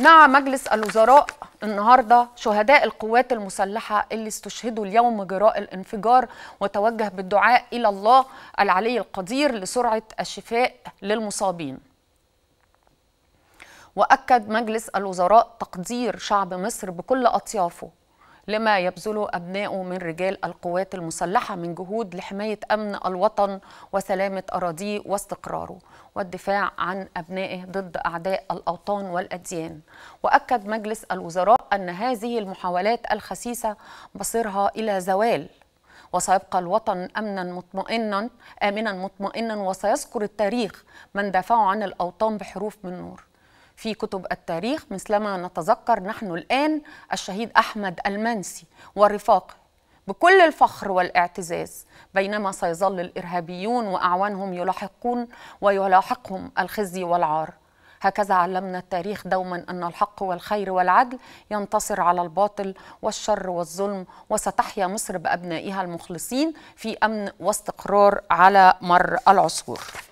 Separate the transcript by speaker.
Speaker 1: نعى مجلس الوزراء النهارده شهداء القوات المسلحه اللي استشهدوا اليوم جراء الانفجار وتوجه بالدعاء الى الله العلي القدير لسرعه الشفاء للمصابين. واكد مجلس الوزراء تقدير شعب مصر بكل اطيافه لما يبذله أبناء من رجال القوات المسلحة من جهود لحماية أمن الوطن وسلامة أراضيه واستقراره والدفاع عن أبنائه ضد أعداء الأوطان والأديان وأكد مجلس الوزراء أن هذه المحاولات الخسيسة مصيرها إلى زوال وسيبقى الوطن امنا مطمئنا امنا مطمئنا وسيذكر التاريخ من دافعوا عن الاوطان بحروف من نور في كتب التاريخ مثلما نتذكر نحن الآن الشهيد أحمد المنسي ورفاقه بكل الفخر والاعتزاز بينما سيظل الإرهابيون وأعوانهم يلاحقون ويلاحقهم الخزي والعار هكذا علمنا التاريخ دوما أن الحق والخير والعدل ينتصر على الباطل والشر والظلم وستحيا مصر بأبنائها المخلصين في أمن واستقرار على مر العصور